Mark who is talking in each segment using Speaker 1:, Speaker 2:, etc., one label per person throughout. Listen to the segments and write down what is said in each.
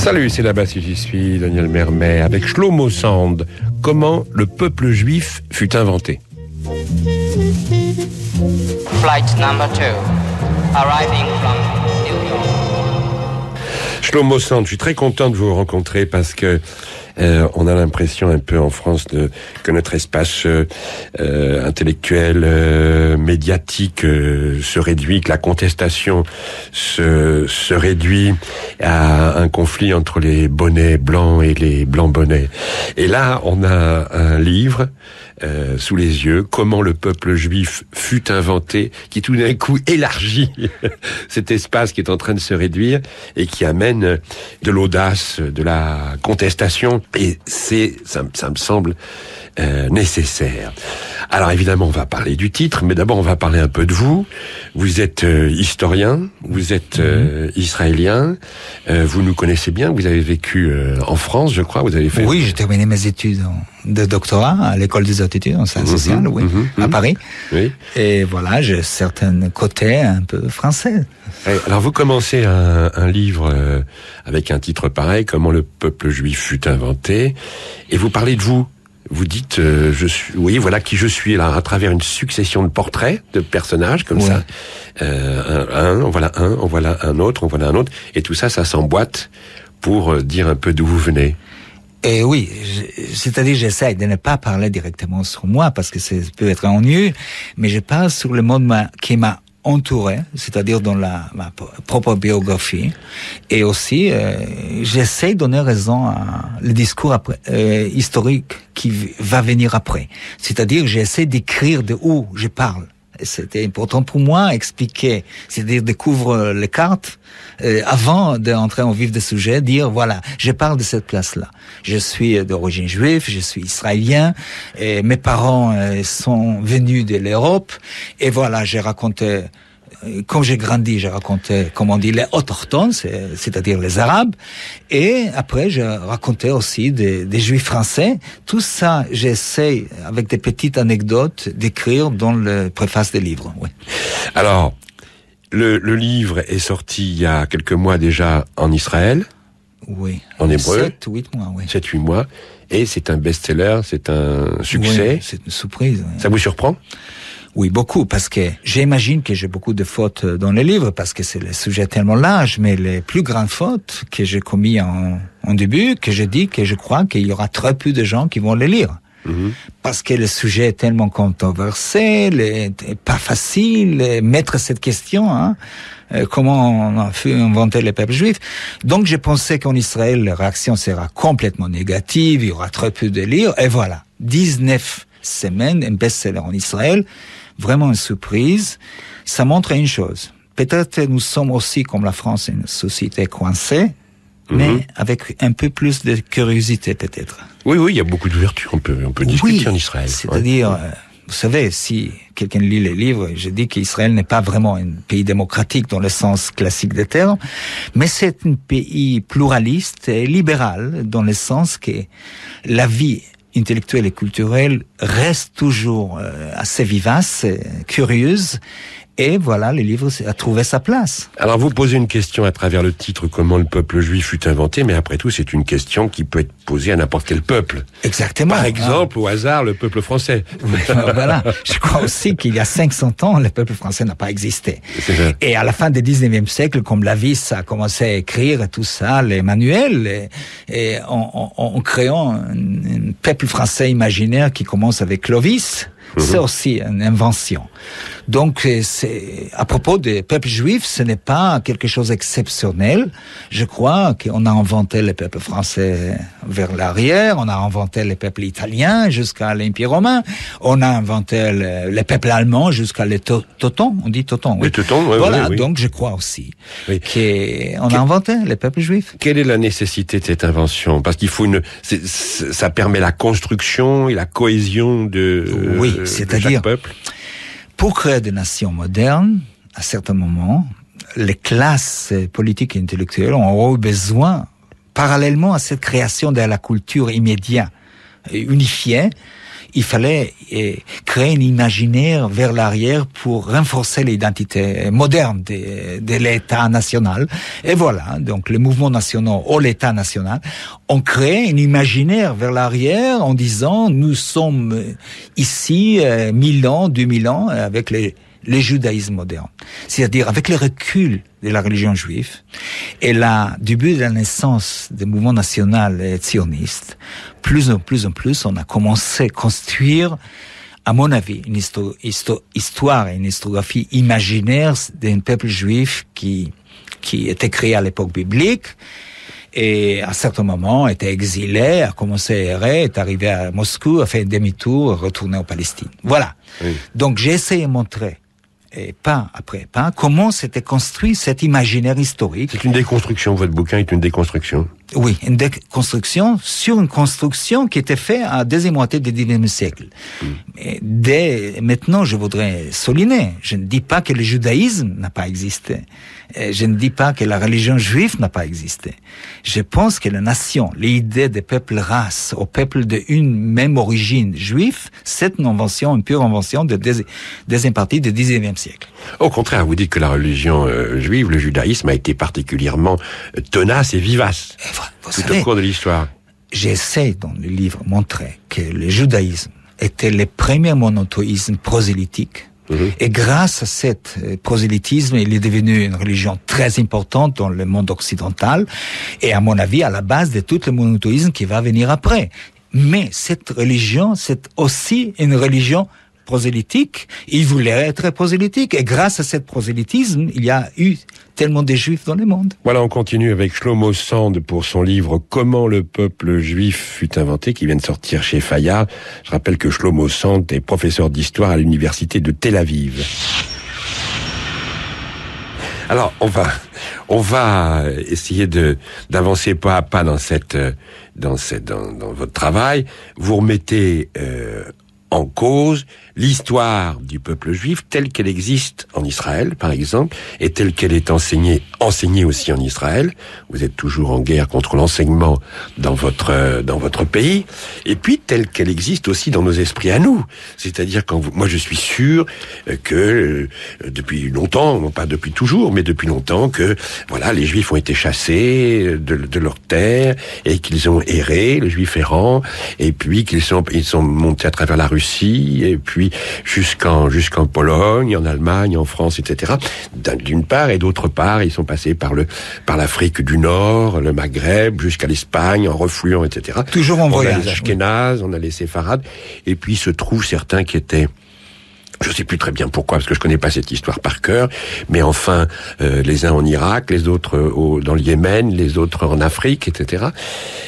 Speaker 1: Salut, c'est là-bas si j'y suis, Daniel Mermet, avec Shlomo Sand. Comment le peuple juif fut inventé
Speaker 2: Flight number two, arriving from New York.
Speaker 1: Shlomo Sand, je suis très content de vous rencontrer parce que euh, on a l'impression un peu en France que notre espace euh, euh, intellectuel, médiatique se réduit, que la contestation se, se réduit à un conflit entre les bonnets blancs et les blancs bonnets. Et là, on a un livre euh, sous les yeux, comment le peuple juif fut inventé, qui tout d'un coup élargit cet espace qui est en train de se réduire et qui amène de l'audace, de la contestation. Et c'est, ça me semble, euh, nécessaire. Alors évidemment, on va parler du titre, mais d'abord on va parler un peu de vous. Vous êtes euh, historien, vous êtes mhm. euh, israélien, vous nous connaissez bien, vous avez vécu en France, je crois, vous
Speaker 2: avez fait... Oui, j'ai terminé mes études de doctorat à l'école des Études en sciences mhm. sociales, oui, mhm. à Paris. Oui. Et voilà, j'ai certains côtés un peu français.
Speaker 1: Eh, alors vous commencez un, un livre avec un titre pareil, Comment le peuple juif fut inventé, et vous parlez de vous, vous dites, euh, je suis, oui, voilà qui je suis là, à travers une succession de portraits de personnages comme ça. Euh, un, voilà un, voit voilà un autre, voit voilà un autre, et tout ça, ça s'emboîte pour euh, dire un peu d'où vous venez.
Speaker 2: Et oui, c'est-à-dire j'essaie de ne pas parler directement sur moi parce que ça peut être ennuyeux, mais je parle sur le monde qui m'a entouré, c'est-à-dire dans la, ma propre biographie. Et aussi, euh, j'essaie de donner raison à le discours après, euh, historique qui va venir après. C'est-à-dire, j'essaie d'écrire de où je parle. C'était important pour moi expliquer, c'est-à-dire découvrir les cartes euh, avant d'entrer en vif des sujets, dire voilà, je parle de cette place-là. Je suis d'origine juive, je suis israélien, et mes parents euh, sont venus de l'Europe, et voilà, j'ai raconté quand euh, j'ai grandi, j'ai raconté, comme on dit, les autochtones, c'est-à-dire les Arabes. Et après, j'ai raconté aussi des, des, Juifs français. Tout ça, j'essaie, avec des petites anecdotes, d'écrire dans le préface des livres. Oui.
Speaker 1: Alors, le, le livre est sorti il y a quelques mois déjà en Israël.
Speaker 2: Oui. En hébreu. 7 8 mois, oui. 7
Speaker 1: 8 mois. Et c'est un best-seller, c'est un succès. Oui,
Speaker 2: c'est une surprise. Ça vous surprend oui, beaucoup, parce que j'imagine que j'ai beaucoup de fautes dans les livres, parce que c'est le sujet tellement large, mais les plus grandes fautes que j'ai commis en, en, début, que je dis que je crois qu'il y aura très peu de gens qui vont les lire. Mhm. Parce que le sujet est tellement controversé, pas facile, mettre cette question, hein, euh, comment on a fait inventer les peuples juifs. Donc j'ai pensé qu'en Israël, la réaction sera complètement négative, il y aura très peu de livres, et voilà, 19 semaine, un best-seller en Israël. Vraiment une surprise. Ça montre une chose. Peut-être nous sommes aussi, comme la France, une société coincée, mhm. mais avec un peu plus de curiosité peut-être. Oui, oui, il y a beaucoup d'ouverture, on peut, on peut discuter en Israël. C'est-à-dire, euh, vous savez, si quelqu'un lit les livres, je dis qu'Israël n'est pas vraiment un pays démocratique dans le sens classique des termes, mais c'est un pays pluraliste et libéral dans le sens que la vie intellectuelle et culturelle reste toujours euh, assez vivace, euh, curieuse, et voilà, le livre a trouvé sa place.
Speaker 1: Alors vous posez une question à travers le titre Comment le peuple juif fut inventé, mais après tout, c'est une question qui peut être posée à n'importe quel peuple. Exactement. Par ah. exemple, au hasard, le peuple français. voilà.
Speaker 2: Je crois aussi qu'il y a 500 ans, le peuple français n'a pas existé. Et à la fin du 19e siècle, comme Lavis a commencé à écrire tout ça, les manuels, et, en, créant un, peuple français imaginaire qui commence avec Clovis, mhm. c'est aussi une invention. Donc, euh, c'est, à propos des peuples juifs, ce n'est pas quelque chose d'exceptionnel. Je crois qu'on a inventé les peuples français vers l'arrière, on a inventé les peuples italiens jusqu'à l'Empire romain, on a inventé les peuples allemands jusqu'à les Totons. on dit Totons Oui. Les Totons, oui, Voilà, donc je crois aussi
Speaker 1: qu'on
Speaker 2: a inventé les peuples juifs.
Speaker 1: Quelle est la nécessité de cette invention Parce qu'il faut une, ça permet la construction et la cohésion de, oui, euh, cest peuple
Speaker 2: pour créer des nations modernes, à certains moments, les classes politiques et intellectuelles ont eu besoin, parallèlement à cette création de la culture immédiate, unifiée, il fallait euh, créer un imaginaire vers l'arrière pour renforcer l'identité moderne de, l'État national. Et voilà, hein, donc le mouvement national ou l'État national ont créé un imaginaire vers l'arrière en disant nous sommes ici euh, mille ans, mille ans avec les le judaïsme moderne. C'est-à-dire avec le recul de la religion juive et du début de la naissance des mouvements national et sionistes, plus en plus en plus, on a commencé à construire à mon avis, une histo histoire et une historiographie imaginaire d'un peuple juif qui, qui était créé à l'époque biblique et à certains moments était exilé, a commencé à errer, est arrivé à Moscou, a fait un demi-tour, retourné en Palestine. Voilà. Donc j'ai essayé de montrer et pas après pas, comment s'était construit cet imaginaire historique. C'est une
Speaker 1: déconstruction, votre bouquin est une déconstruction.
Speaker 2: Oui, une déconstruction sur une construction qui était faite à la deuxième moitié du 19 siècle. Mais mm. Dès maintenant, je voudrais souligner, je ne dis pas que le judaïsme n'a pas existé. Je ne dis pas que la religion juive n'a pas existé. Je pense que la nation, l'idée des peuples races au peuple d'une même origine juive, c'est une invention, une pure invention de deuxième partie du 19e siècle. Au contraire, vous dites que la religion euh, juive, le judaïsme,
Speaker 1: a été particulièrement tenace et vivace. Vous cours de l'histoire.
Speaker 2: J'essaie dans le livre montrer que le judaïsme était le premier monothéisme prosélytique. Mhm. Et grâce à cet euh, prosélytisme, il est devenu une religion très importante dans le monde occidental et à mon avis à la base de tout le monothéisme qui va venir après. Mais cette religion, c'est aussi une religion prosélytique, il voulait être prosélytique. Et grâce à cet prosélytisme, il y a eu tellement des juifs dans le monde.
Speaker 1: Voilà, on continue avec Shlomo Sand pour son livre Comment le peuple juif fut inventé, qui vient de sortir chez Fayard. Je rappelle que Shlomo Sand est professeur d'histoire à l'université de Tel Aviv. Alors, on va, on va essayer de d'avancer pas à pas dans cette, dans cette, dans, votre travail. Vous remettez euh, en cause l'histoire du peuple juif telle qu'elle existe en Israël, par exemple, et telle qu'elle est enseignée, enseignée aussi en Israël. Vous êtes toujours en guerre contre l'enseignement dans votre euh, dans votre pays, et puis telle qu'elle existe aussi dans nos esprits à nous. C'est-à-dire quand vous, moi je suis sûr euh, que euh, depuis longtemps, pas depuis toujours, mais depuis longtemps que voilà les Juifs ont été chassés de, de leur terre et qu'ils ont erré, le Juif errant, et puis qu'ils sont ils sont montés à travers la Russie et puis jusqu'en jusqu'en Pologne, en Allemagne, en France, etc. D'une part et d'autre part, ils sont passés par le par l'Afrique du Nord, le Maghreb, jusqu'à l'Espagne, en refluant, etc. Toujours en voyage. On a les Ashkenazes, on a les Séfarades, et puis se trouvent certains qui étaient je sais plus très bien pourquoi, parce que je connais pas cette histoire par cœur, mais enfin, euh, les uns en Irak, les autres euh, dans le Yémen, les autres en Afrique, etc.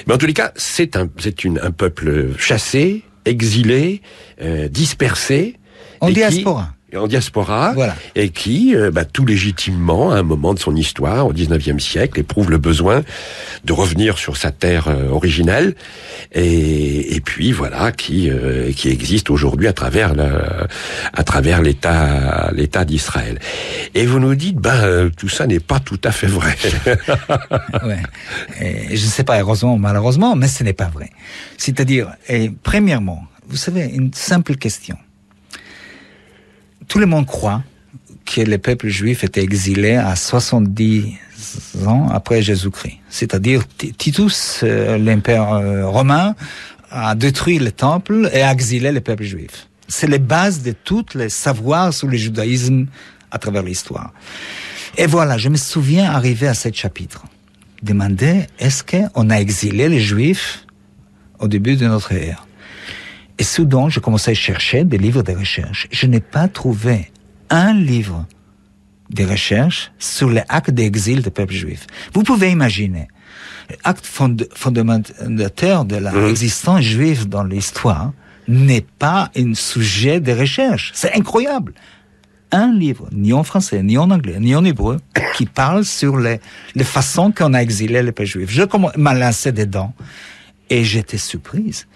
Speaker 1: Mais en tous les cas, c'est c'est un peuple chassé, exilés, euh, dispersés. En diaspora en diaspora voilà. et qui, euh, bah, tout légitimement, à un moment de son histoire, au 19e siècle, éprouve le besoin de revenir sur sa terre euh, originelle et, et, puis voilà qui euh, qui existe aujourd'hui à travers la, à travers l'État l'État d'Israël. Et vous nous dites, ben tout ça n'est pas tout à fait
Speaker 2: vrai. ouais. je ne sais pas heureusement malheureusement, mais ce n'est pas vrai. C'est-à-dire, premièrement, vous savez, une simple question tout le monde croit que le peuple juif était exilé à 70 ans après Jésus-Christ. C'est-à-dire Titus, euh, l'empereur euh, romain, a détruit le temple et a exilé le peuple juif. C'est les bases de tous les savoirs sur le judaïsme à travers l'histoire. Et voilà, je me souviens arriver à ce chapitre. Demander, est-ce qu'on a exilé les juifs au début de notre ère et soudain, je commençais à chercher des livres de recherche. Je n'ai pas trouvé un livre de recherche sur les actes d'exil des peuples juifs. Vous pouvez imaginer, l'acte fond fondateur de l'existence mmh. résistance juive dans l'histoire n'est pas un sujet de recherche. C'est incroyable un livre, ni en français, ni en anglais, ni en hébreu, qui parle sur les, les façons qu'on a exilé les peuples juifs. Je m'a des dedans et j'étais surprise.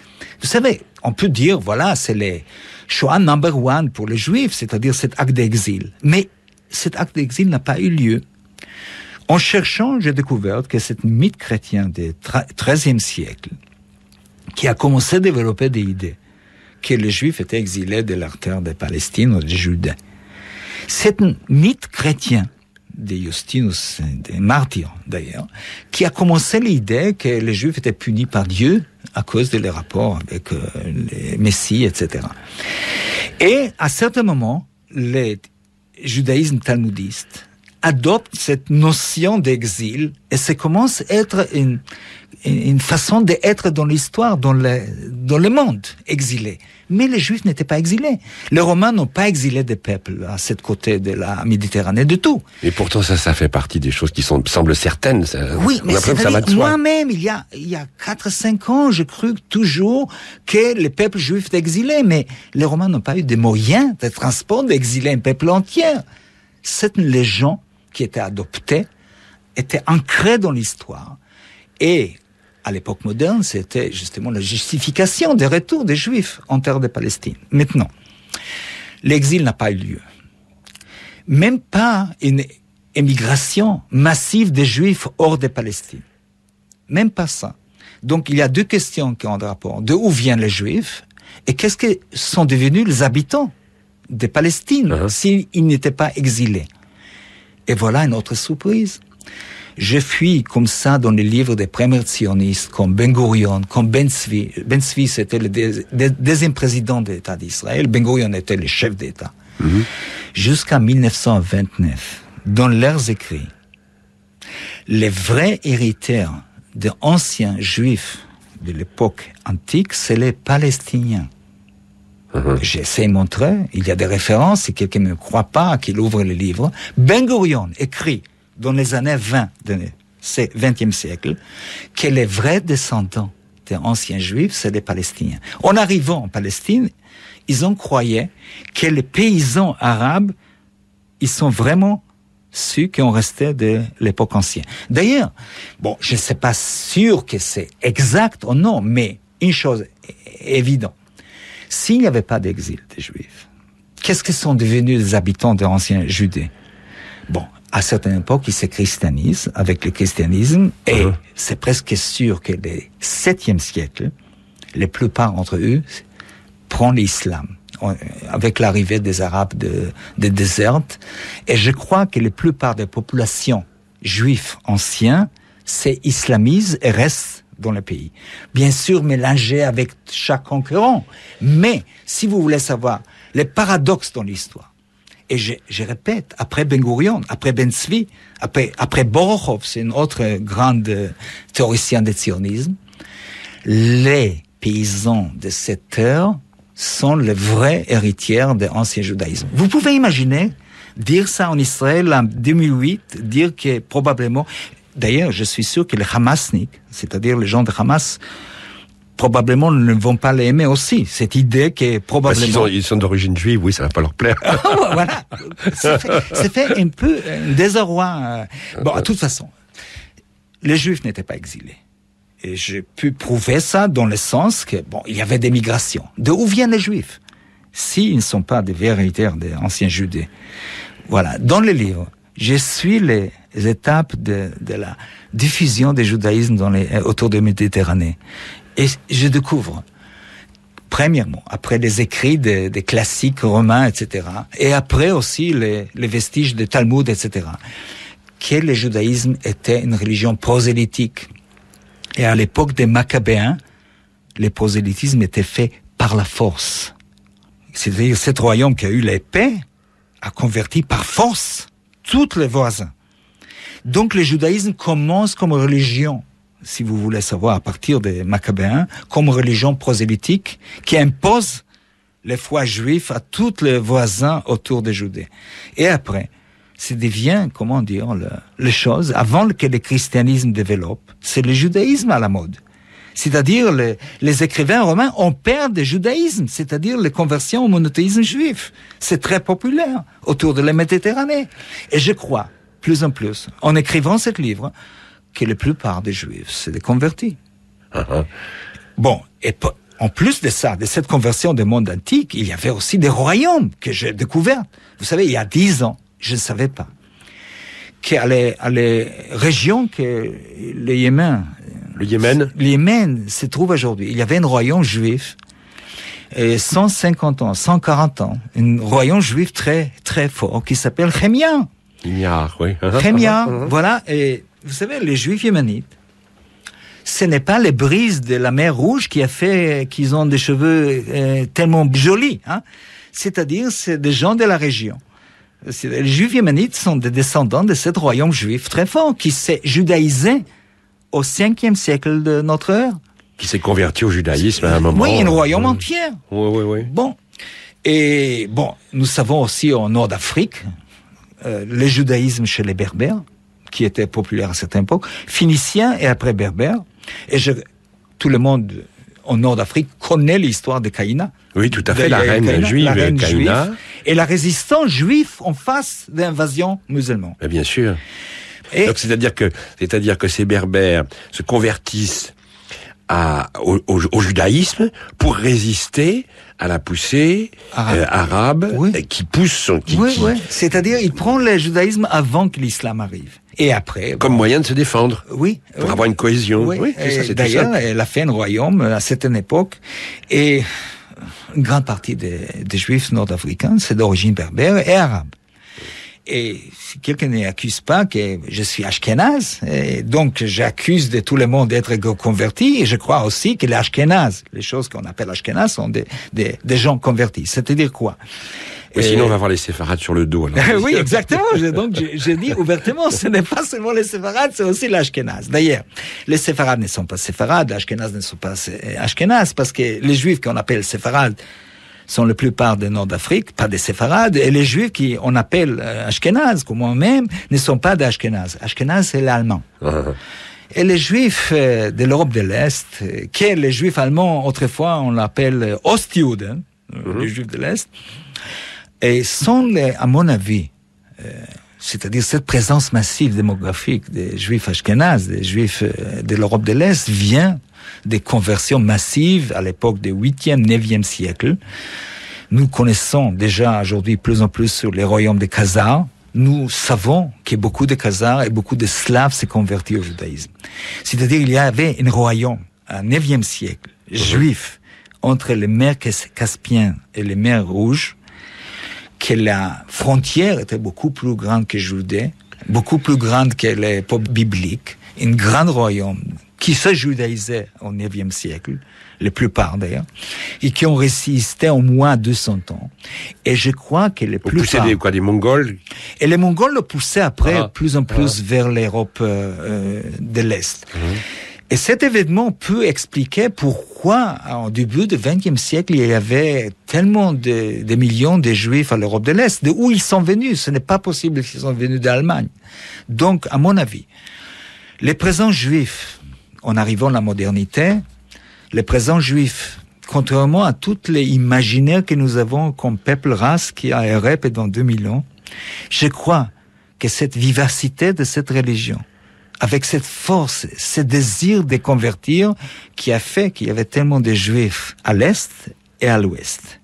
Speaker 2: Vous savez, on peut dire, voilà, c'est le choix number one pour les Juifs, c'est-à-dire cet acte d'exil. Mais cet acte d'exil n'a pas eu lieu. En cherchant, j'ai découvert que c'est un mythe chrétien du XIIIe siècle qui a commencé à développer des idées que les Juifs étaient exilés de leur terre de Palestine ou de Judée. C'est un mythe chrétien de Justinus, des martyrs d'ailleurs, qui a commencé l'idée que les Juifs étaient punis par Dieu à cause de leurs rapports avec euh, les Messies, etc. Et à certains moments, le judaïsme talmudiste adopte cette notion d'exil et ça commence à être une, une façon d'être dans l'histoire, dans le, dans le monde, exilé. Mais les Juifs n'étaient pas exilés. Les Romains n'ont pas exilé des peuples à cette côté de la Méditerranée de tout.
Speaker 1: Et pourtant, ça, ça fait partie des choses qui sont, semblent certaines. oui, mais moi-même,
Speaker 2: il y a, il y a 4-5 ans, je cru toujours que les peuples juifs étaient exilés, mais les Romains n'ont pas eu des moyens de transport d'exiler un peuple entier. Cette légende qui était adopté était ancré dans l'histoire. Et à l'époque moderne, c'était justement la justification des retours des Juifs en terre de Palestine. Maintenant, l'exil n'a pas eu lieu. Même pas une émigration massive des Juifs hors de Palestine. Même pas ça. Donc il y a deux questions qui ont un rapport. De où viennent les Juifs et qu'est-ce que sont devenus les habitants de Palestine uh-huh. s'ils n'étaient pas exilés et voilà une autre surprise. Je fuis comme ça dans les livres des premiers sionistes, comme Ben Gurion, comme Ben Svi. Ben Svi c'était le deuxième président l'État d'Israël. Ben Gurion était le chef d'État. Mhm. Jusqu'à 1929, dans leurs écrits, les vrais héritiers des anciens juifs de l'époque antique, c'est les Palestiniens. Mhm. J'essaie de montrer, il y a des références, si quelqu'un ne croit pas, qu'il ouvre le livre. Ben Gurion écrit dans les années 20 20e siècle que les vrais descendants des anciens juifs, c'est les Palestiniens. En arrivant en Palestine, ils ont croyé que les paysans arabes, ils sont vraiment ceux qui ont resté de l'époque ancienne. D'ailleurs, bon, je ne sais pas sûr que c'est exact ou non, mais une chose est évidente s'il n'y avait pas d'exil des Juifs, qu'est-ce que sont devenus les habitants de l'ancien Judée Bon, à certaines époques, ils se christianisent avec le christianisme, et uh-huh. c'est presque sûr que les 7e siècle, les plupart d'entre eux prennent l'islam avec l'arrivée des Arabes de, des déserts, Et je crois que la plupart des populations juives anciennes s'islamisent et restent dans le pays. Bien sûr, mélanger avec chaque concurrent. Mais si vous voulez savoir les paradoxes dans l'histoire, et je, répète, après Ben Gurion, après Ben zvi après, après Borokhov, c'est une autre grande théoricien du sionisme, les paysans de cette terre sont les vrais héritiers de l'ancien judaïsme. Vous pouvez imaginer dire ça en Israël en 2008, dire que probablement, D'ailleurs, je suis sûr que les Hamasniks, c'est-à-dire les gens de Hamas, probablement ne vont pas les aimer aussi. Cette idée que probablement... Bah, ils,
Speaker 1: sont d'origine juive, oui, ça va pas leur
Speaker 2: plaire. Ah, voilà. c'est fait, un peu un désarroi. Euh. Bon, de toute façon, les juifs n'étaient pas exilés. Et j'ai pu prouver ça dans le sens que, bon, il y avait des migrations. De où viennent les juifs S'ils ne sont pas des véritaires des anciens Judés. Voilà. Dans les livres, je suis les étapes de, de la diffusion du judaïsme dans les, euh, autour de Méditerranée. Et je découvre, premièrement, après les écrits des, classiques romains, etc., et après aussi les, les vestiges des Talmud, etc., que le judaïsme était une religion prosélytique. Et à l'époque des Maccabéens, le prosélytisme était fait par la force. C'est-à-dire, cet royaume qui a eu l'épée a converti par force tous les voisins. Donc le judaïsme commence comme religion, si vous voulez savoir, à partir des Maccabéens, comme religion prosélytique qui impose les foi juifs à tous les voisins autour des Judées. Et après, ça devient, comment dire, les choses, avant que le christianisme développe, c'est le judaïsme à la mode c'est-à-dire les, écrivains romains, ont perdu le judaïsme, c'est-à-dire les conversions au monothéisme juif. C'est très populaire autour de la Méditerranée. Et je crois, plus en plus, en écrivant ce livre, que la plupart des juifs, c'est des convertis. Uh-huh. Bon, et en plus de ça, de cette conversion des monde antique, il y avait aussi des royaumes que j'ai découverts. Vous savez, il y a dix ans, je ne savais pas qu'à les, les régions que les Yémen le Yémen Le Yémen se trouve aujourd'hui. Il y avait un royaume juif, et euh, 150 ans, 140 ans, un royaume juif très, très fort qui s'appelle Rémia.
Speaker 1: oui. Ah, ah, ah,
Speaker 2: voilà. Et vous savez, les juifs yéménites, ce n'est pas les brises de la mer Rouge qui a fait qu'ils ont des cheveux euh, tellement jolis. Hein. C'est-à-dire, c'est des gens de la région. Les juifs yéménites sont des descendants de ce royaume juif très fort qui s'est judaïsé au 5e siècle de notre ère.
Speaker 1: Qui s'est converti au judaïsme à un moment. Oui, un royaume
Speaker 2: entier. Oui, oui, oui. Bon. Et bon, nous savons aussi en Nord d'Afrique, euh, le judaïsme chez les Berbères, qui était populaire à cette époque, phéniciens et après berbères, Et je, tout le monde en Nord d'Afrique connaît l'histoire de kaïna Oui, tout à fait, la, reine juive, la et la résistance juive en face d'invasion musulmane. bien sûr. Donc c'est-à-dire
Speaker 1: que c'est-à-dire que ces berbères se convertissent à, au, judaïsme pour résister à la poussée arabe, euh, euh, qui pousse son qui,
Speaker 2: c'est-à-dire il prend le judaïsme avant que l'islam arrive
Speaker 1: et après comme moyen de se défendre oui pour avoir une cohésion oui, d'ailleurs
Speaker 2: la fait un royaume euh, à cette époque. et une grande partie des juifs nord-africains c'est d'origine berbère et arabe et si quelqu'un n'accuse pas que je suis Ashkenaz, et donc j'accuse de tout le monde d'être converti, et je crois aussi que les Ashkenaz, les choses qu'on appelle Ashkenaz, sont des, des, des gens convertis. C'est-à-dire quoi oui, sinon, on va
Speaker 1: avoir les séfarades sur le dos. oui,
Speaker 2: exactement. Donc, j'ai dit ouvertement, ce n'est pas seulement les séfarades, c'est aussi l'Ashkenaz. D'ailleurs, les séfarades ne sont pas séfarades, l'Ashkenaz ne sont pas Ashkenaz, parce que les juifs qu'on appelle séfarades, sont la plupart des Nord d'Afrique, pas des séfarades, et les Juifs qui on appelle euh, Ashkenaz, comme moi-même, ne sont pas d'Ashkenaz. Ashkenaz, c'est l'allemand. Uh-huh. Et les Juifs euh, de l'Europe de l'Est, que les Juifs allemands, autrefois, on l'appelle euh, Ostjuden, les uh-huh. Juifs de l'Est, et sont, les, à mon avis, c'est-à-dire cette présence massive démographique des juifs ashkénazes, des juifs euh, de l'Europe de l'Est, vient des conversions massives à l'époque des 8e, 9e siècle. Nous connaissons déjà aujourd'hui plus en plus sur les royaumes des Khazars. Nous savons que beaucoup de Khazars et beaucoup de Slaves s'est convertis au judaïsme. C'est-à-dire il y avait un royaume, un 9e siècle, mhm. juif, entre les mers Caspiens et les mers rouges, que la frontière était beaucoup plus grande que Judée, beaucoup plus grande que l'époque biblique bibliques, un grand royaume qui se judaïsait au 9e siècle, la plupart d'ailleurs, et qui ont résisté au moins 200 ans. Et je crois que les plus des, quoi, des Mongols Et les Mongols le poussaient après ah, plus en plus ah. vers l'Europe euh, euh, de l'Est. Mhm. Et cet événement peut expliquer pourquoi, en début du XXe siècle, il y avait tellement de, millions de Juifs à l'Europe de l'Est. De où ils sont venus Ce n'est pas possible qu'ils sont venus d'Allemagne. Donc, à mon avis, les présents juifs, en arrivant à la modernité, les présents juifs, contrairement à toutes les imaginaires que nous avons comme peuple race qui a erré pendant 2000 ans, je crois que cette vivacité de cette religion, avec cette force, ce désir de convertir qui a fait qu'il y avait tellement de juifs à l'Est et à l'Ouest.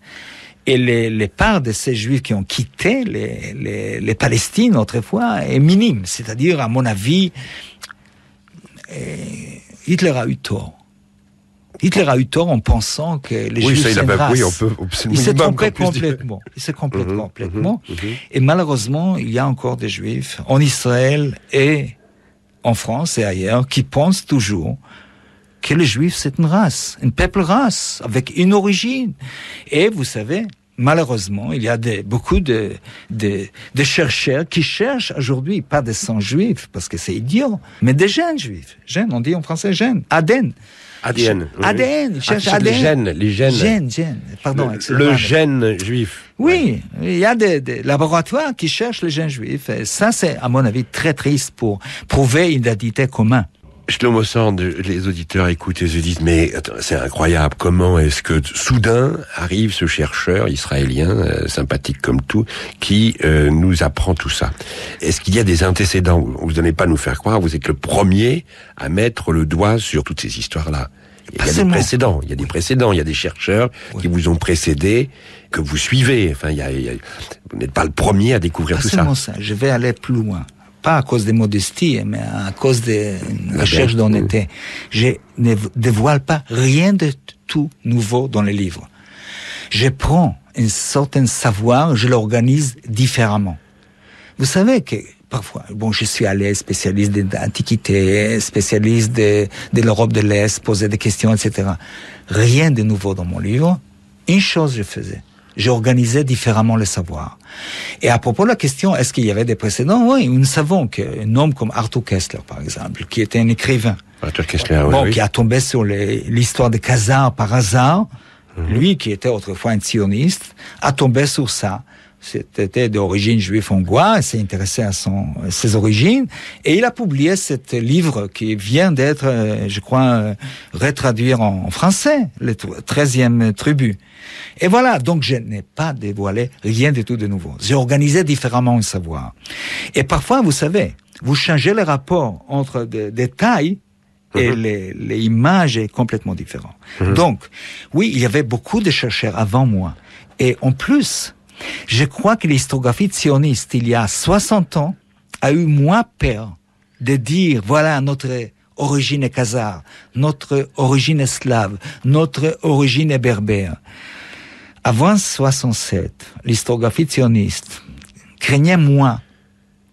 Speaker 2: Et les, parts de ces juifs qui ont quitté les, les, Palestines autrefois est minime. C'est-à-dire, à mon avis, eh, Hitler a eu tort. Hitler a eu tort en pensant que les oui, Juifs c'est une Oui, on peut, il s'est trompé mhm, mhm, complètement. Il s'est complètement. complètement. Et malheureusement, il y a encore des Juifs en Israël et en France et ailleurs qui pensent toujours que les Juifs, c'est une race, une peuple race, avec une origine. Et vous savez, malheureusement, il y a des, beaucoup de, de, chercheurs qui cherchent aujourd'hui, pas des sang juifs, parce que c'est idiot, mais des jeunes juifs. Jeunes, on dit en français jeunes. Aden. ADN. ADN, cherche ADN. Ah, les gènes, les gènes. Gènes, Pardon, Le, gène juif. Oui, il y a des, laboratoires qui cherchent les gènes juifs. Et ça, c'est, à mon avis, très triste pour prouver une identité commune
Speaker 1: les auditeurs écoutent et se disent mais c'est incroyable, comment est-ce que soudain arrive ce chercheur israélien, euh, sympathique comme tout, qui euh, nous apprend tout ça Est-ce qu'il y a des antécédents Vous n'allez pas nous faire croire, vous êtes le premier à mettre le doigt sur toutes ces histoires-là.
Speaker 2: Il y a des précédents,
Speaker 1: il y a des précédents, il y a des chercheurs qui vous ont précédé, que vous suivez. Enfin, vous n'êtes pas le premier à découvrir tout ça.
Speaker 2: ça. Je vais aller plus loin pas à cause de modestie, mais à cause de la recherche d'honnêteté. Je ne dévoile pas rien de tout nouveau dans les livres. Je prends un certain savoir, je l'organise différemment. Vous savez que parfois, bon, je suis allé spécialiste d'antiquité, spécialiste de l'Europe de l'Est, poser des questions, etc. Rien de nouveau dans mon livre. Une chose je faisais. J'organisais différemment le savoir. Et à propos de la question, est-ce qu'il y avait des précédents Oui, nous savons qu'un homme comme Arthur Kessler, par exemple, qui était un écrivain, qui a tombé sur l'histoire de Khazar par hasard, mhm. lui qui était autrefois un sioniste, a tombé sur ça c'était d'origine juive hongroise, s'est intéressé à son, ses origines, et il a publié ce livre qui vient d'être, euh, je crois, euh, rétraduit en français, le 13e tribu. Et voilà, donc je n'ai pas dévoilé rien du tout de nouveau. J'ai organisé différemment le savoir. Et parfois, vous savez, vous changez le rapport entre des détails et mhm. les, images est complètement différent. Mhm. Donc, oui, il y avait beaucoup de chercheurs avant moi. Et en plus, je crois que l'histographie sioniste, il y a 60 ans, a eu moins peur de dire, voilà notre origine Khazar, notre origine slave, notre origine berbère. Avant 67, l'histographie sioniste craignait moins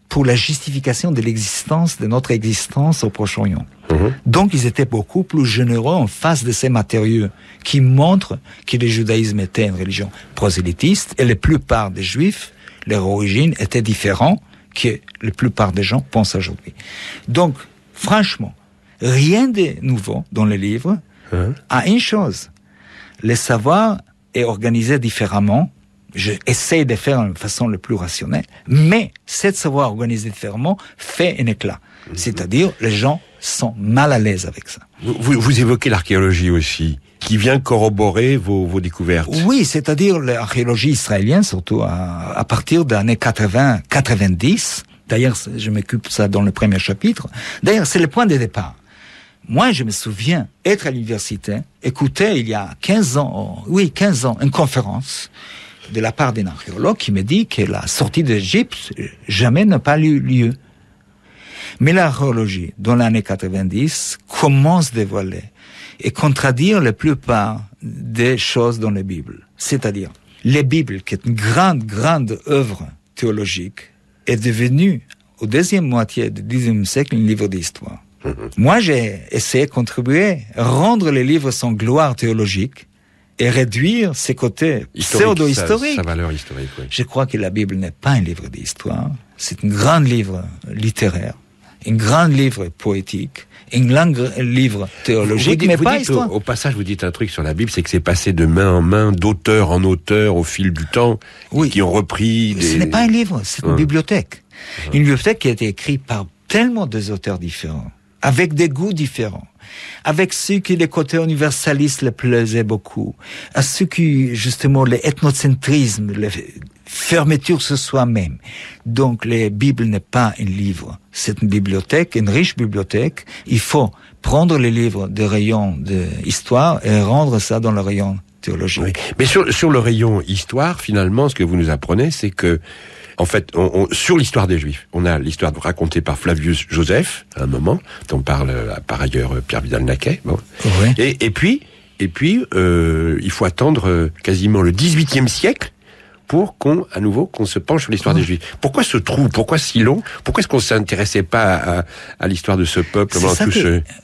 Speaker 2: pour la justification de l'existence, de notre existence au Proche-Orient. Mhm. Donc ils étaient beaucoup plus généreux en face de ces matériaux qui montrent que le judaïsme était une religion prosélytiste et la plupart des juifs, leur origine était différente que la plupart des gens pensent aujourd'hui. Donc, franchement, rien de nouveau dans le livre A hein? à une chose. Le savoir est organisé différemment j'essaie de faire de façon le plus rationnelle, mais cette savoir organisé différemment fait un éclat. Mhm. C'est-à-dire, les gens sont mal à l'aise avec ça.
Speaker 1: Vous, évoquez l'archéologie aussi, qui vient corroborer vos, découvertes.
Speaker 2: Oui, c'est-à-dire l'archéologie israélienne, surtout à, partir des années 80-90. D'ailleurs, je m'occupe ça dans le premier chapitre. D'ailleurs, c'est le point de départ. Moi, je me souviens être à l'université, écouter il y a 15 ans, oh, oui, 15 ans, une conférence de la part d'un archéologue qui me dit que la sortie d'Égypte jamais n'a pas eu lieu. Mais l'archéologie, dans l'année 90, commence à dévoiler et contradire la plupart des choses dans la Bible. C'est-à-dire, la Bible, qui est une grande, grande œuvre théologique, est devenue, au deuxième moitié du XIXe siècle, un livre d'histoire. Mhm. Moi, j'ai essayé de contribuer, à rendre les livres sans gloire théologique, et réduire ses côtés pseudo-historiques. Je crois que la Bible n'est pas un livre d'histoire, c'est un grand livre littéraire un grand livre poétique, un grand livre théologique, mais pas dites, au, passage, vous dites un truc sur
Speaker 1: la Bible, c'est que c'est passé de main en main, d'auteur en auteur au fil du temps, oui. qui ont repris.
Speaker 2: Des... Ce n'est pas un livre, c'est une bibliothèque. Une bibliothèque qui a été écrite par tellement des auteurs différents, avec des goûts différents avec ceux qui les côtés universalistes les plaisaient beaucoup, à ceux qui justement les ethnocentrismes, fermeture ce soi-même. Donc, la Bible n'est pas un livre. C'est une bibliothèque, une riche bibliothèque. Il faut prendre les livres des rayons d'histoire histoire et rendre ça dans le rayon théologique.
Speaker 1: Mais sur, sur le rayon histoire, finalement, ce que vous nous apprenez, c'est que en fait, on, sur l'histoire des Juifs, on a l'histoire racontée par Flavius Joseph, à un moment, dont parle par ailleurs Pierre Vidal-Naquet. Bon. Oui. Et, puis, et puis euh, il faut attendre euh, quasiment le XVIIIe siècle pour qu'on, à nouveau, qu'on se penche sur l'histoire des Juifs. Pourquoi ce trou Pourquoi si long Pourquoi est-ce qu'on s'intéressait pas à, l'histoire de ce peuple en, ça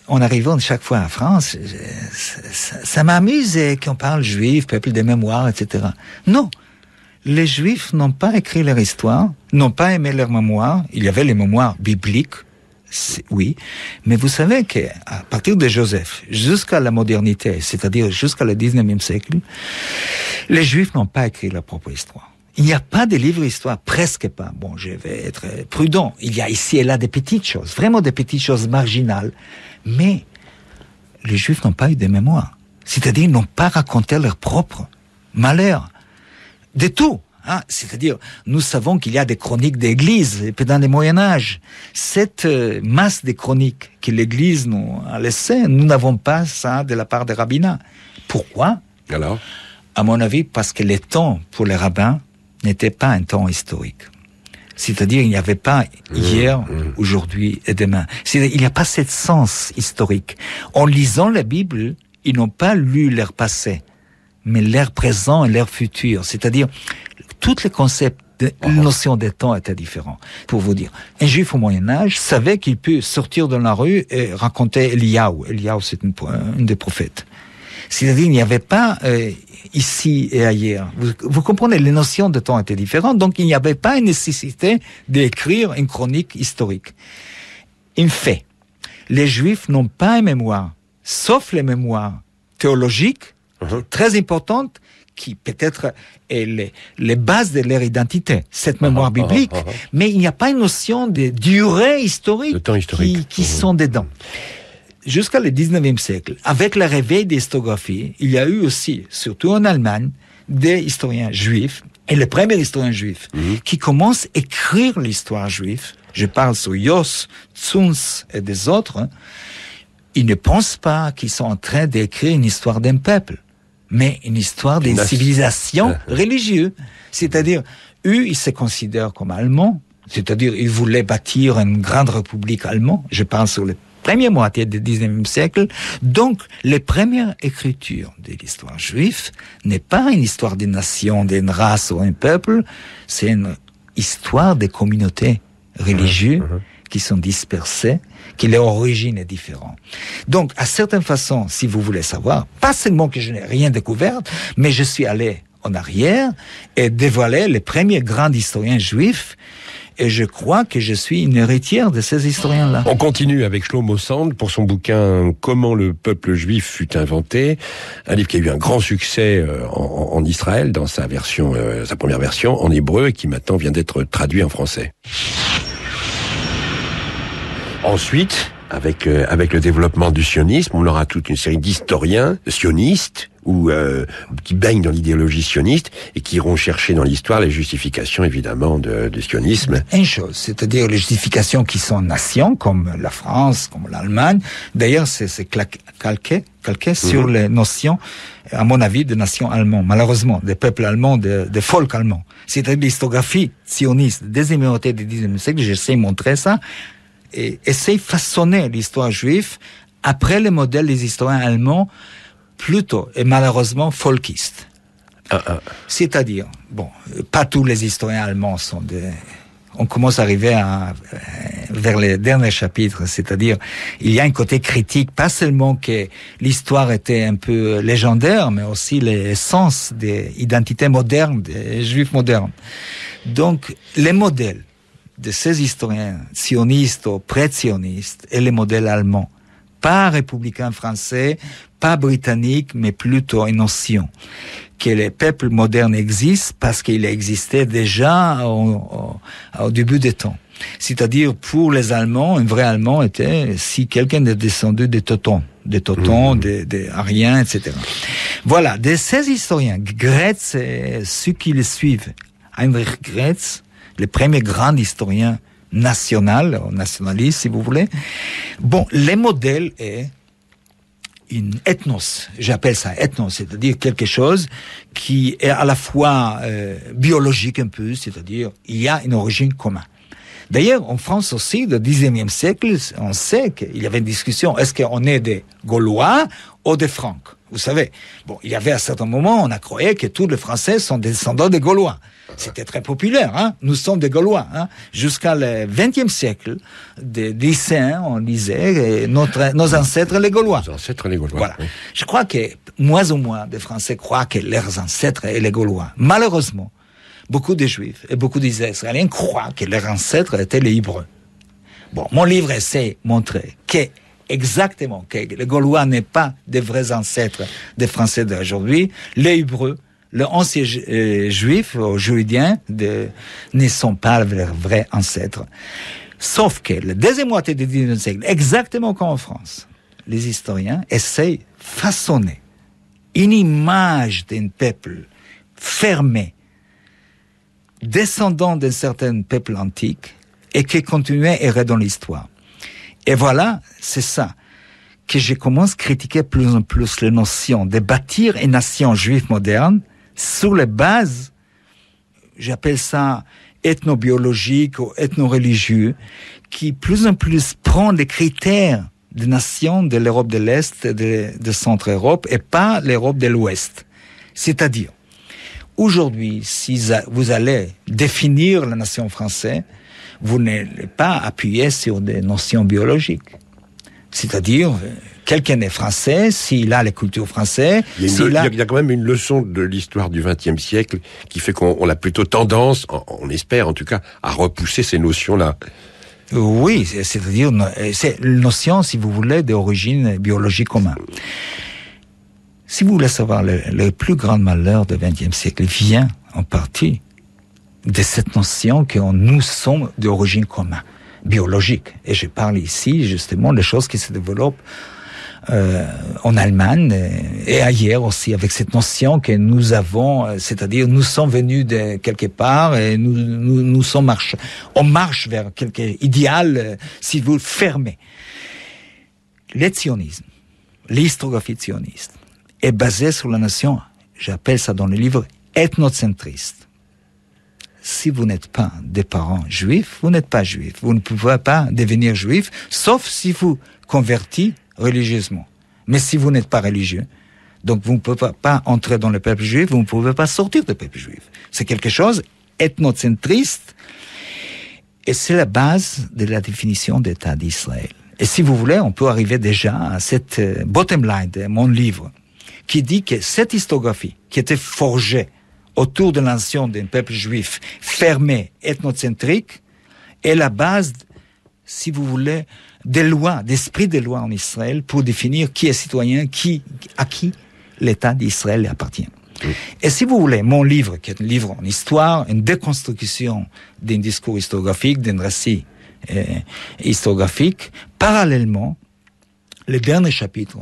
Speaker 2: en arrivant chaque fois en France, ça, ça m'amuse qu'on parle juif, peuple des mémoires, etc. Non, les Juifs n'ont pas écrit leur histoire, n'ont pas aimé leur mémoire. Il y avait les mémoires bibliques oui. Mais vous savez que à partir de Joseph jusqu'à la modernité, c'est-à-dire jusqu'à le 19e siècle, les Juifs n'ont pas écrit leur propre histoire. Il n'y a pas de livre d'histoire, presque pas. Bon, je vais être prudent. Il y a ici et là des petites choses, vraiment des petites choses marginales. Mais les Juifs n'ont pas eu de mémoire. C'est-à-dire, ils n'ont pas raconté leur propre malheur. De tout. Ah, C'est-à-dire, nous savons qu'il y a des chroniques d'Église et puis dans les Moyen Âge. Cette euh, masse des chroniques que l'Église nous a laissées, nous n'avons pas ça de la part des rabbins. Pourquoi Alors À mon avis, parce que les temps pour les rabbins n'étaient pas un temps historique. C'est-à-dire, il n'y avait pas mmh, hier, mmh. aujourd'hui et demain. Il n'y a pas cette sens historique. En lisant la Bible, ils n'ont pas lu leur passé mais l'ère présent et l'ère futur. C'est-à-dire, tous les concepts de notion des temps étaient différents. Pour vous dire, un juif au Moyen Âge savait qu'il peut sortir dans la rue et raconter Eliaou. Eliaou, c'est une, des prophètes. C'est-à-dire, il n'y avait pas euh, ici et ailleurs. Vous, comprenez, les notions de temps étaient différentes, donc il n'y avait pas une nécessité d'écrire une chronique historique. En fait, les juifs n'ont pas une mémoire, sauf les mémoires théologiques très importante qui peut-être est les, les, bases de leur identité, cette ah, mémoire ah, ah, biblique, mais il n'y a pas une notion de durée historique, temps historique. qui, qui mhm. sont dedans. Jusqu'à le 19e siècle, avec le réveil des historiographies, il y a eu aussi, surtout en Allemagne, des historiens juifs, et le premier historien juif, mhm. qui commence à écrire l'histoire juive, je parle sur Jos, Zuns et des autres, ils ne pensent pas qu'ils sont en train d'écrire une histoire d'un peuple mais une histoire des civilisations euh. religieuses. C'est-à-dire, eux, ils se considèrent comme allemands, c'est-à-dire, ils voulaient bâtir une grande république allemande, je pense sur les première moitié du 19e siècle. Donc, les premières écritures de l'histoire juive n'est pas une histoire des nations, d'une race ou d'un peuple, c'est une histoire des communautés mmh, religieuses mmh. qui sont dispersées que origine est différente. Donc, à certaines façons, si vous voulez savoir, pas seulement que je n'ai rien découvert, mais je suis allé en arrière et dévoilé les premiers grands historiens juifs et je crois que je suis une héritière de ces historiens-là. On continue
Speaker 1: avec Shlomo Sand pour son bouquin Comment le peuple juif fut inventé, un livre qui a eu un grand succès euh, en, en Israël dans sa version, euh, sa première version en hébreu et qui maintenant vient d'être traduit en français. Ensuite, avec, euh, avec le développement du sionisme, on aura toute une série d'historiens sionistes ou euh, qui baignent dans l'idéologie sioniste et qui iront chercher dans l'histoire les justifications évidemment de, du sionisme.
Speaker 2: Une chose, c'est-à-dire les justifications qui sont nations comme la France, comme l'Allemagne. D'ailleurs, c'est calqué calqué mhm. sur les notions, à mon avis, de nations allemandes, malheureusement, des peuples allemands, des, des folks allemands. C'est-à-dire l'historiographie sioniste des minorités du 19 siècle, j'essaie de montrer ça, essaye de façonner l'histoire juive après le modèle des historiens allemands, plutôt et malheureusement folkiste. Ah, ah. C'est-à-dire, bon, pas tous les historiens allemands sont des. On commence à arriver à, euh, vers les derniers chapitres, c'est-à-dire il y a un côté critique, pas seulement que l'histoire était un peu légendaire, mais aussi l'essence des identités modernes, des juifs modernes. Donc les modèles de ces historiens sionistes ou pré-sionistes est le modèle allemand. Pas républicain français, pas britannique, mais plutôt une notion que les peuples modernes existent parce qu'il existait déjà au, début des temps. C'est-à-dire, pour les Allemands, un vrai Allemand était si quelqu'un est descendu des Totons, des Totons, mhm. des, des Ariens, etc. Voilà, de ces historiens, Gretz et ceux qui le suivent, Heinrich Gretz, le premier grand historien national, nationaliste si vous voulez. Bon, les modèles est une ethnos, j'appelle ça ethnos, c'est-à-dire quelque chose qui est à la fois euh, biologique un peu, c'est-à-dire il y a une origine commune. D'ailleurs, en France aussi, au XIXe siècle, on sait qu'il y avait une discussion, est-ce qu'on est des Gaulois ou des Francs vous savez, bon, il y avait à certains moments, on a croyé que tous les Français sont descendants des Gaulois. C'était très populaire, hein. nous sommes des Gaulois. Hein Jusqu'à le XXe siècle, des lycéens, on disait, notre, nos ancêtres les Gaulois. Nos ancêtres les Gaulois. Je crois que moins ou moins des Français croient que leurs ancêtres étaient les Gaulois. Malheureusement, beaucoup de Juifs et beaucoup des croient que leurs ancêtres étaient les Hébreux. Bon, mon livre essaie de montrer que exactement que les Gaulois n'est pas des vrais ancêtres des Français d'aujourd'hui. Les Hébreux, les anciens euh, juifs ou Juifs de, ne sont pas leurs vrais ancêtres. Sauf que la deuxième moitié du XIXe siècle, exactement comme en France, les historiens essayent de façonner une image d'un peuple fermé, descendant d'un certain peuple antique, et qui continuait à errer dans l'histoire. Et voilà, c'est ça que je commence à critiquer plus en plus les notions de bâtir une nation juive moderne sur les bases, j'appelle ça ethnobiologique ou ethno-religieux, qui plus en plus prend les critères des nations de l'Europe de l'Est, de, de Centre-Europe, et pas l'Europe de l'Ouest. C'est-à-dire, aujourd'hui, si vous allez définir la nation française, vous n'êtes pas appuyer sur des notions biologiques. C'est-à-dire, quelqu'un est français, s'il a les cultures françaises... Il y
Speaker 1: a, quand même une leçon de l'histoire du XXe siècle qui fait qu'on a plutôt tendance, on espère en tout cas, à repousser ces notions-là.
Speaker 2: Euh, oui, c'est-à-dire, euh, c'est une notion, si vous voulez, d'origine biologique commune. Si vous voulez savoir, le plus grand malheur du XXe siècle vient en partie de cette notion que nous sommes d'origine commune, biologique. Et je parle ici justement des choses qui se développent euh, en Allemagne euh, et ailleurs aussi, avec cette notion que nous avons, euh, c'est-à-dire nous sommes venus de quelque part et nous, nous, nous sommes marche, on marche vers quelque idéal, si vous fermez. Le sionisme, l'historiographie sioniste, est basé sur la nation j'appelle ça dans le livre, ethnocentriste si vous n'êtes pas des parents juifs, vous n'êtes pas juif. Vous ne pouvez pas devenir juif, sauf si vous convertissez religieusement. Mais si vous n'êtes pas religieux, donc vous ne pouvez pas entrer dans le peuple juif, vous ne pouvez pas sortir du peuple juif. C'est quelque chose ethnocentriste et c'est la base de la définition d'État d'Israël. Et si vous voulez, on peut arriver déjà à cette euh, bottom line de mon livre qui dit que cette historiographie qui était forgée autour de l'ancien d'un peuple juif fermé, ethnocentrique, est la base, si vous voulez, des lois, d'esprit des lois en Israël pour définir qui est citoyen, qui, à qui l'État d'Israël appartient. Et si vous voulez, mon livre, qui est un livre en histoire, une déconstruction d'un discours historiographique, d'un récit euh, historiographique, parallèlement, le dernier chapitre,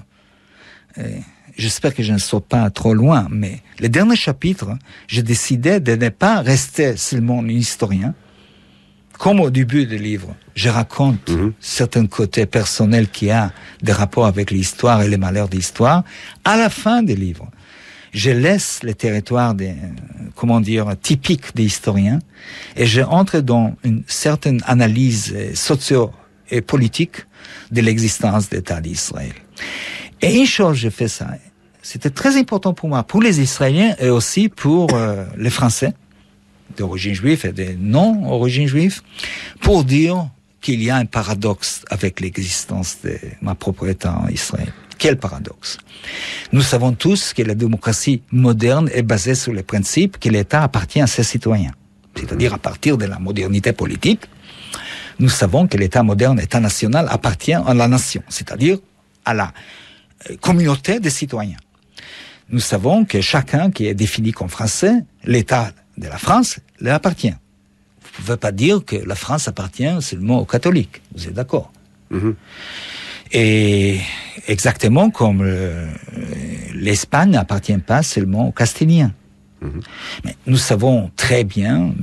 Speaker 2: euh, j'espère que je ne sors pas trop loin, mais le dernier chapitre, j'ai décidé de ne pas rester seulement un historien. Comme au début du livre, je raconte mhm. certains côtés personnels qui a des rapports avec l'histoire et les malheurs de l'histoire. À la fin du livre, je laisse le territoire des, comment dire, typique des historiens et je entre dans une certaine analyse socio et politique de l'existence d'État d'Israël. Et une chose, j'ai fait ça. C'était très important pour moi, pour les Israéliens et aussi pour euh, les Français d'origine juive et des non origine juive pour dire qu'il y a un paradoxe avec l'existence de ma propre État en Israël. Quel paradoxe Nous savons tous que la démocratie moderne est basée sur le principe que l'État appartient à ses citoyens. C'est-à-dire à partir de la modernité politique, nous savons que l'État moderne, l'État national, appartient à la nation, c'est-à-dire à la communauté des citoyens. Nous savons que chacun qui est défini comme français, l'État de la France lui appartient. Vous ne pouvez pas dire que la France appartient seulement aux catholiques. Vous êtes d'accord mhm. Et exactement comme l'Espagne n'appartient pas seulement aux Castiliens. Mhm. Mais nous savons très bien,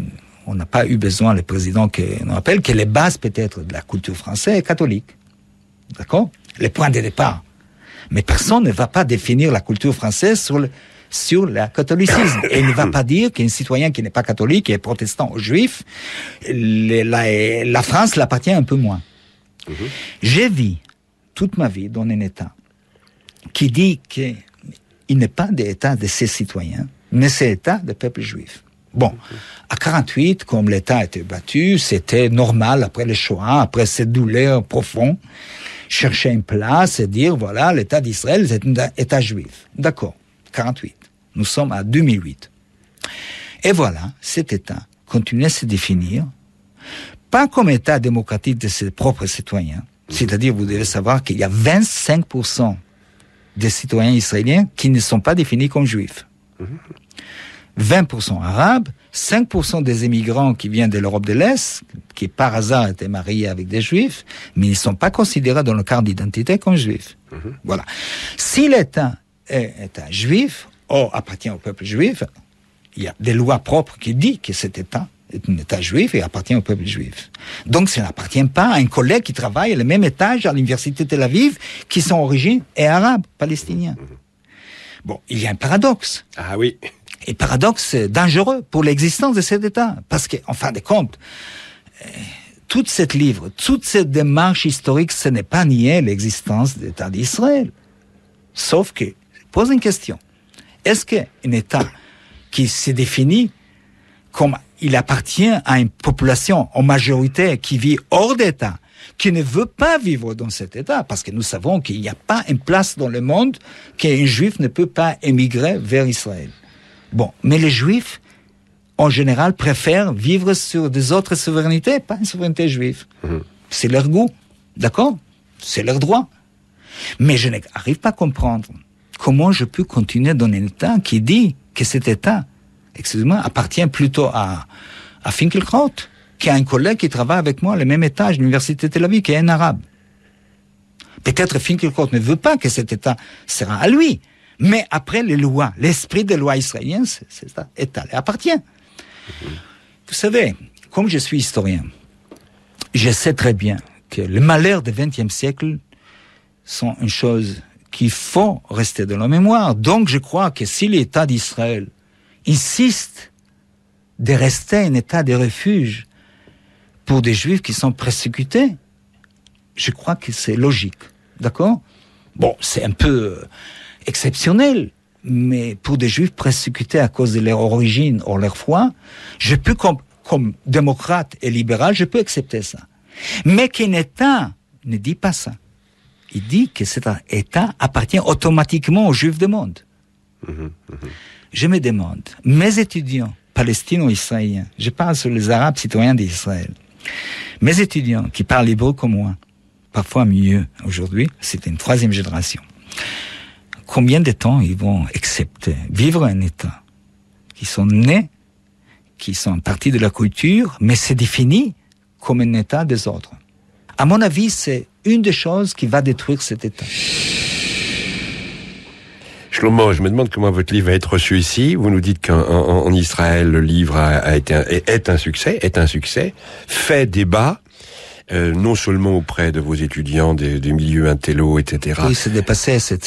Speaker 2: on n'a pas eu besoin, le président nous rappelle, que les bases peut-être de la culture française est catholique. D'accord Les points de départ mais personne ne va pas définir la culture française sur le, sur le catholicisme. Et il ne va pas dire qu'un citoyen qui n'est pas catholique et protestant ou juif, la, France l'appartient un peu moins. Mhm. J'ai vu toute ma vie dans un État qui dit qu'il n'est pas d'État de ses citoyens, mais c'est État de peuple juifs. Bon, à 48, comme l'État était battu, c'était normal après le Shoah, après cette douleur profonde, chercher une place et dire, voilà, l'État d'Israël, c'est un État juif. D'accord, 48. Nous sommes à 2008. Et voilà, cet État continue à se définir, pas comme État démocratique de ses propres citoyens, c'est-à-dire, vous devez savoir qu'il y a 25% des citoyens israéliens qui ne sont pas définis comme juifs. 20% mhm. arabes, 5% des immigrants qui viennent de l'Europe de l'Est, qui par hasard étaient mariés avec des juifs, mais ils ne sont pas considérés dans le cadre d'identité comme juifs. Mhm. Voilà. Si l'État est, un juif, ou appartient au peuple juif, il y a des lois propres qui disent que cet État est un État juif et appartient au peuple juif. Donc, ça n'appartient pas à un collègue qui travaille le même étage à l'université de Tel Aviv, qui sont origine et arabe, palestinien. Mhm. Bon, il y a un paradoxe. Ah oui. Et paradoxe dangereux pour l'existence de cet État, parce que, en fin de compte, euh, toute cette livre, toute cette démarche historique, ce n'est pas nier l'existence d'État d'Israël. Sauf que, pose une question. Est-ce qu'un État qui se définit comme il appartient à une population en majorité qui vit hors d'État, qui ne veut pas vivre dans cet État, parce que nous savons qu'il n'y a pas une place dans le monde qu'un juif ne peut pas émigrer vers Israël. Bon, mais les juifs, en général, préfèrent vivre sur des autres souverainetés, pas une souveraineté juive. Mhm. C'est leur goût, d'accord C'est leur droit. Mais je n'arrive pas à comprendre comment je peux continuer dans un État qui dit que cet État, excusez-moi, appartient plutôt à, à Finkelkraut, qui a un collègue qui travaille avec moi le même étage l'Université de Tel Aviv, qui est un arabe. Peut-être Finkelkraut ne veut pas que cet État sera à lui. Mais après, les lois, l'esprit des lois israéliennes c'est ça, est allé, appartient. Vous savez, comme je suis historien, je sais très bien que les malheurs du XXe siècle sont une chose qu'il faut rester dans la mémoire. Donc, je crois que si l'État d'Israël insiste de rester un État de refuge pour des Juifs qui sont persécutés, je crois que c'est logique. D'accord Bon, c'est un peu exceptionnel, mais pour des juifs persécutés à cause de leur origine ou leur foi, je peux, comme, démocrate et libéral, je peux accepter ça. Mais qu'un État ne dit pas ça. Il dit que cet État appartient automatiquement aux juifs du monde. Mm-hmm, mm-hmm. Je me demande, mes étudiants palestino-israéliens, je parle sur les arabes citoyens d'Israël, mes étudiants qui parlent hébreu comme moi, parfois mieux aujourd'hui, c'est une troisième génération combien de temps ils vont accepter vivre un État qui sont nés, qui sont partie de la culture, mais c'est défini comme un État des autres. À mon avis, c'est une des choses qui va détruire cet État.
Speaker 1: Shlomo, je me demande comment votre livre va être reçu ici. Vous nous dites qu'en Israël, le livre a été, est un succès, est un succès, fait débat. Euh, non seulement auprès de vos étudiants, des, milieux intello, etc. Oui, c'est dépassé. c'est...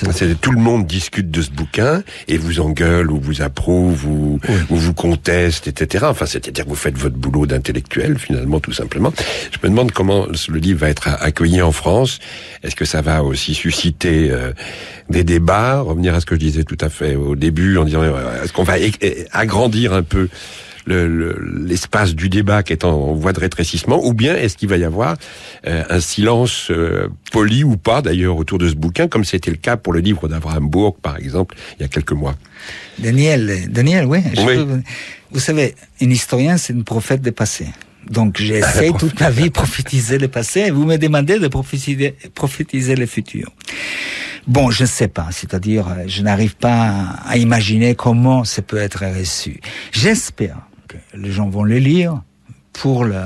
Speaker 1: Tout le monde discute de ce bouquin et vous engueule ou vous approuve ou, vous conteste, etc. Enfin, c'est-à-dire que vous faites votre boulot d'intellectuel, finalement, tout simplement. Je me demande comment le livre va être accueilli en France. Est-ce que ça va aussi susciter euh, des débats Revenir à ce que je disais tout à fait au début, en disant, euh, est-ce qu'on va agrandir un peu l'espace le, l'espace du débat qui est en, voie de rétrécissement, ou bien est-ce qu'il va y avoir euh, un silence euh, poli ou pas d'ailleurs autour de ce bouquin, comme c'était le cas pour le livre d'Abraham Bourg, par exemple, il y a quelques mois.
Speaker 2: Daniel, Daniel, oui. Je Vous savez, un historien, c'est une prophète des passés. Donc j'essaie toute ma vie de prophétiser le passé et vous me demandez de prophétiser, prophétiser le futur. Bon, je ne sais pas, c'est-à-dire euh, je n'arrive pas à imaginer comment ça peut être reçu. J'espère les gens vont les lire pour le,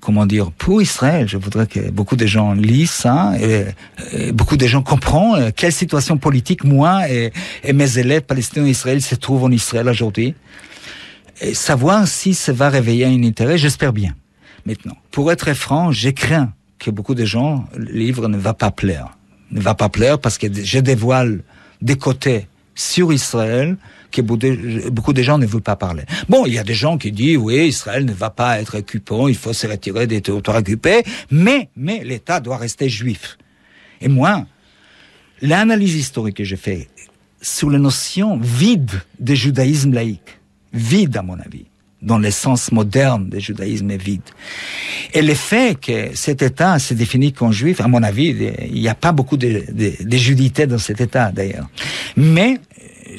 Speaker 2: comment dire, pour Israël. Je voudrais que beaucoup de gens lisent ça hein, et, beaucoup de gens comprennent euh, quelle situation politique moi et, mes élèves palestiniens Israël se trouvent en Israël aujourd'hui. Et savoir si ça va réveiller un intérêt, j'espère bien. Maintenant, pour être franc, j'ai craint que beaucoup de gens, le livre ne va pas plaire. Ne va pas plaire parce que je dévoile des côtés sur Israël que beaucoup de gens ne veulent pas parler. Bon, il y a des gens qui disent, oui, Israël ne va pas être occupant, il faut se retirer des territoires occupés, mais, mais l'État doit rester juif. Et moi, l'analyse historique que j'ai fait sous la notion vide du judaïsme laïque, vide à mon avis, dans le sens moderne du judaïsme est vide. Et le fait que cet État se définit comme juif, à mon avis, il n'y a pas beaucoup de, dans cet État d'ailleurs. Mais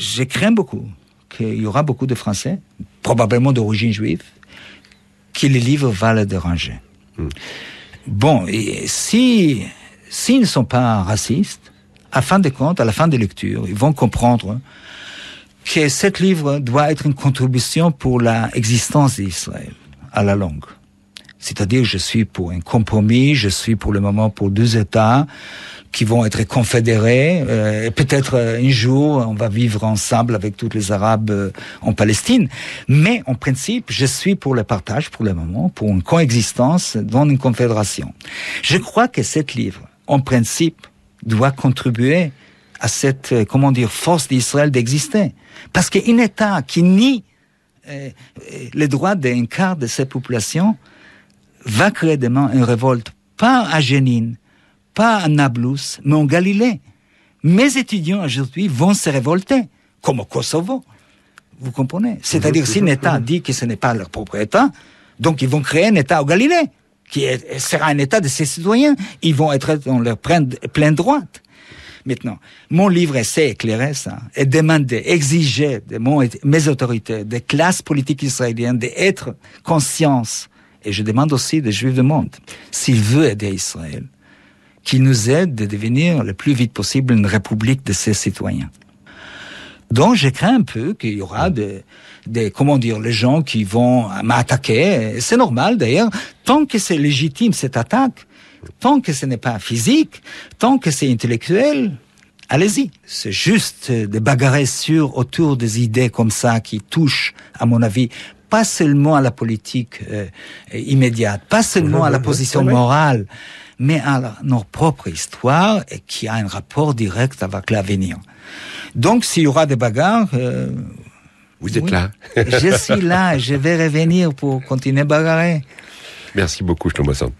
Speaker 2: je crains beaucoup qu'il y aura beaucoup de Français, probablement d'origine juive, qui les livres valent les déranger. Hmm. Bon, et si s'ils ne sont pas racistes, à fin de compte, à la fin des lectures, ils vont comprendre que cet livre doit être une contribution pour l'existence d'Israël à la longue. C'est-à-dire, je suis pour un compromis, je suis pour le moment pour deux États qui vont être confédérés. Euh, et peut-être euh, un jour, on va vivre ensemble avec tous les Arabes euh, en Palestine. Mais en principe, je suis pour le partage pour le moment, pour une coexistence dans une confédération. Je crois que cette livre, en principe, doit contribuer à cette, comment dire, force d'Israël d'exister. Parce qu'un État qui nie euh, les droits d'un quart de sa population, va créer demain une révolte, pas à Génine, pas à Nablus, mais en Galilée. Mes étudiants aujourd'hui vont se révolter, comme au Kosovo. Vous comprenez C'est-à-dire, si l'État dit que ce n'est pas leur propre État, donc ils vont créer un État au Galilée, qui sera un État de ses citoyens. Ils vont être dans leur pleine, droite. Maintenant, mon livre essaie d'éclairer ça et demander, exiger de mes autorités, des classes politiques israéliennes d'être conscients et je demande aussi des Juifs du monde, s'ils veulent aider Israël, qu'ils nous aident de devenir le plus vite possible une république de ses citoyens. Donc, je crains un peu qu'il y aura des, des, comment dire, les gens qui vont m'attaquer. C'est normal d'ailleurs, tant que c'est légitime cette attaque, tant que ce n'est pas physique, tant que c'est intellectuel, allez-y. C'est juste de bagarrer sur autour des idées comme ça qui touchent, à mon avis, pas seulement à la politique euh, immédiate, pas seulement à la position morale, mais à notre propre histoire et qui a un rapport direct avec l'avenir. Donc s'il y aura des bagarres... Euh, vous êtes là. je suis là, je vais revenir pour continuer à bagarrer.
Speaker 1: Merci beaucoup, Thomas.